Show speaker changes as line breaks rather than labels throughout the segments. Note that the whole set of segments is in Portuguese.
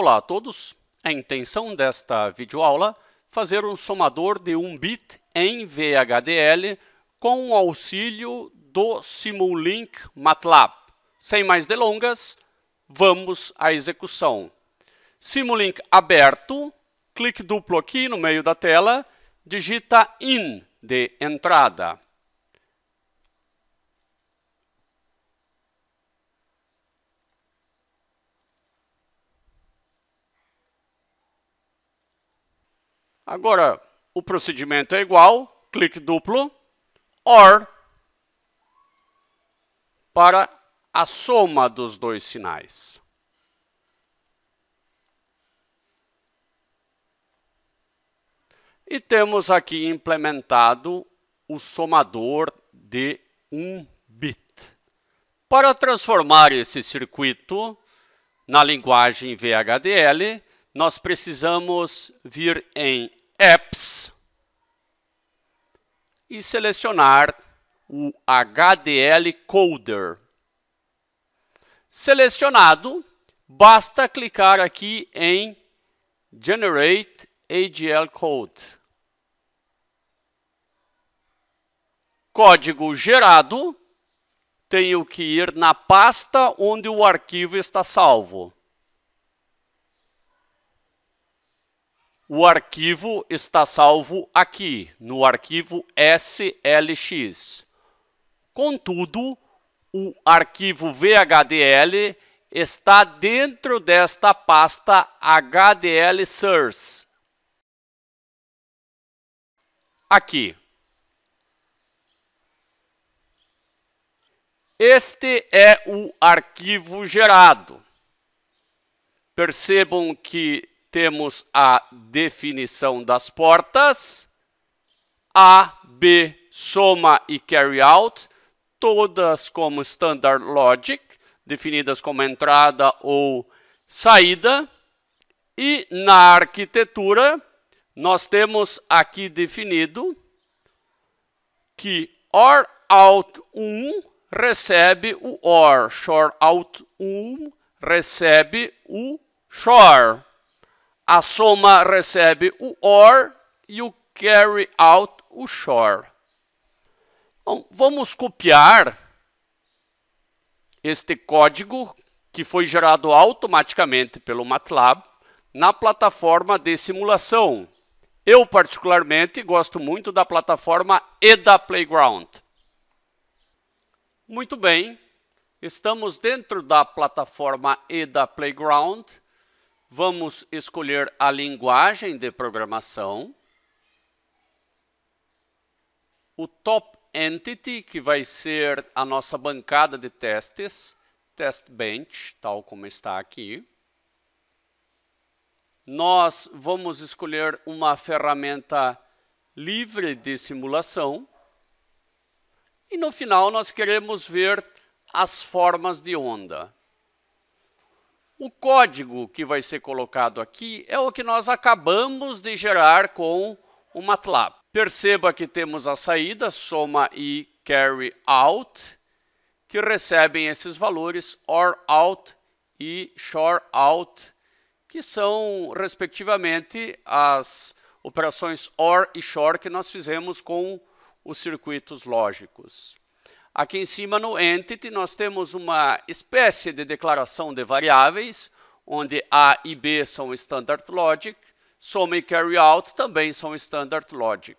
Olá a todos! É a intenção desta videoaula fazer um somador de 1 bit em VHDL com o auxílio do Simulink MATLAB. Sem mais delongas, vamos à execução. Simulink aberto, clique duplo aqui no meio da tela, digita IN de entrada. Agora, o procedimento é igual, clique duplo, OR, para a soma dos dois sinais. E temos aqui implementado o somador de 1 bit. Para transformar esse circuito na linguagem VHDL, nós precisamos vir em apps e selecionar o HDL Coder. Selecionado, basta clicar aqui em Generate ADL Code. Código gerado, tenho que ir na pasta onde o arquivo está salvo. o arquivo está salvo aqui, no arquivo SLX. Contudo, o arquivo VHDL está dentro desta pasta HDL Source. Aqui. Este é o arquivo gerado. Percebam que temos a definição das portas, A, B, soma e carry out, todas como standard logic, definidas como entrada ou saída. E na arquitetura, nós temos aqui definido que OR OUT 1 recebe o OR, SHOR OUT 1 recebe o SHOR. A soma recebe o OR e o carry out o SHORE. Bom, então, vamos copiar este código que foi gerado automaticamente pelo MATLAB na plataforma de simulação. Eu, particularmente, gosto muito da plataforma EDA Playground. Muito bem, estamos dentro da plataforma EDA Playground Vamos escolher a linguagem de programação. O top entity, que vai ser a nossa bancada de testes, test bench, tal como está aqui. Nós vamos escolher uma ferramenta livre de simulação. E no final nós queremos ver as formas de onda. O código que vai ser colocado aqui é o que nós acabamos de gerar com o MATLAB. Perceba que temos a saída soma e carry out, que recebem esses valores or out e SHORE out, que são, respectivamente, as operações OR e SHORE que nós fizemos com os circuitos lógicos. Aqui em cima no entity nós temos uma espécie de declaração de variáveis, onde A e B são standard logic, soma e carry out também são standard logic.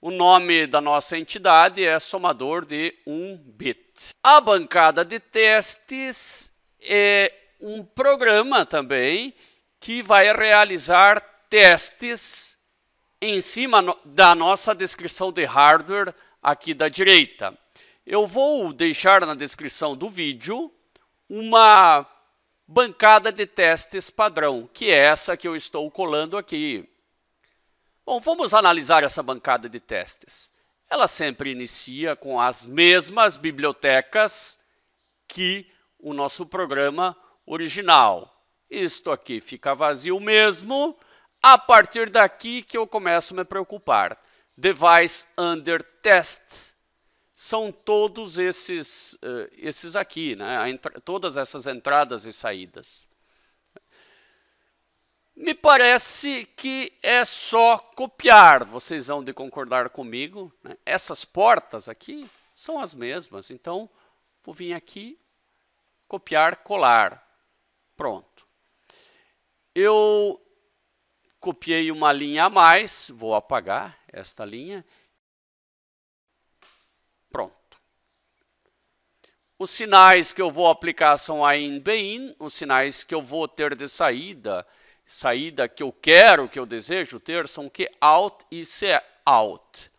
O nome da nossa entidade é somador de 1 bit. A bancada de testes é um programa também que vai realizar testes em cima da nossa descrição de hardware aqui da direita. Eu vou deixar na descrição do vídeo uma bancada de testes padrão, que é essa que eu estou colando aqui. Bom, vamos analisar essa bancada de testes. Ela sempre inicia com as mesmas bibliotecas que o nosso programa original. Isto aqui fica vazio mesmo. A partir daqui que eu começo a me preocupar. Device under test são todos esses, uh, esses aqui, né? todas essas entradas e saídas. Me parece que é só copiar, vocês vão de concordar comigo. Né? Essas portas aqui são as mesmas, então vou vir aqui, copiar, colar. Pronto. Eu copiei uma linha a mais, vou apagar esta linha Pronto. Os sinais que eu vou aplicar são a in, b in, os sinais que eu vou ter de saída, saída que eu quero, que eu desejo ter, são que out e se out.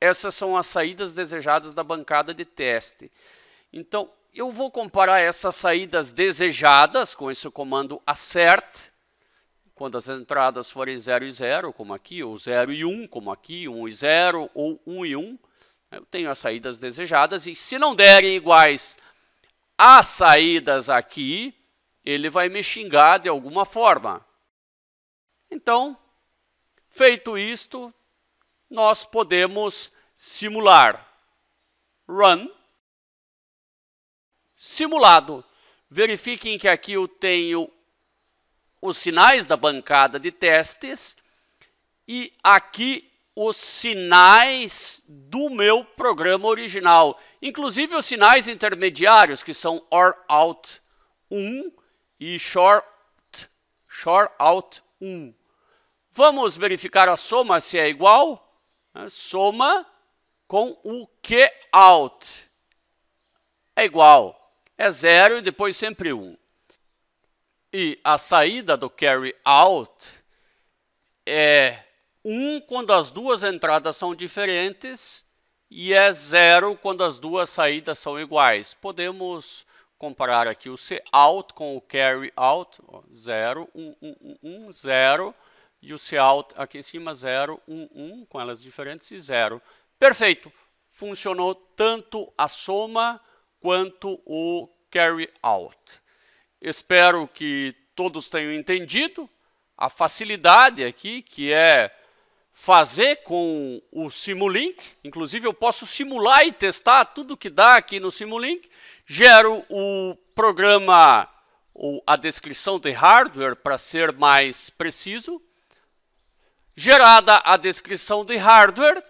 Essas são as saídas desejadas da bancada de teste. Então, eu vou comparar essas saídas desejadas com esse comando assert, quando as entradas forem 0 e 0, como aqui, ou 0 e 1, como aqui, 1 e 0, ou 1 e 1, eu tenho as saídas desejadas e se não derem iguais às saídas aqui, ele vai me xingar de alguma forma. Então, feito isto, nós podemos simular run simulado. Verifiquem que aqui eu tenho os sinais da bancada de testes e aqui os sinais do meu programa original, inclusive os sinais intermediários, que são OR OUT 1 e SHORT, short OUT 1. Vamos verificar a soma se é igual. Né? Soma com o Q OUT é igual, é zero e depois sempre 1. Um. E a saída do carry out é 1 quando as duas entradas são diferentes e é 0 quando as duas saídas são iguais. Podemos comparar aqui o C com o carry out, 0, 1, 1, 1, 0, e o C aqui em cima, 0, 1, 1, com elas diferentes e 0. Perfeito! Funcionou tanto a soma quanto o carry out. Espero que todos tenham entendido a facilidade aqui, que é fazer com o Simulink. Inclusive, eu posso simular e testar tudo que dá aqui no Simulink. Gero o programa ou a descrição de hardware para ser mais preciso. Gerada a descrição de hardware,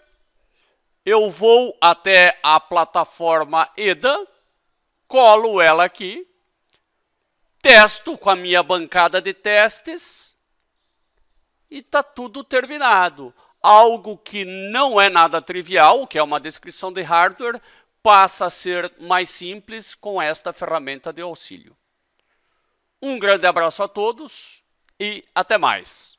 eu vou até a plataforma EDA, colo ela aqui, testo com a minha bancada de testes, e está tudo terminado. Algo que não é nada trivial, que é uma descrição de hardware, passa a ser mais simples com esta ferramenta de auxílio. Um grande abraço a todos e até mais.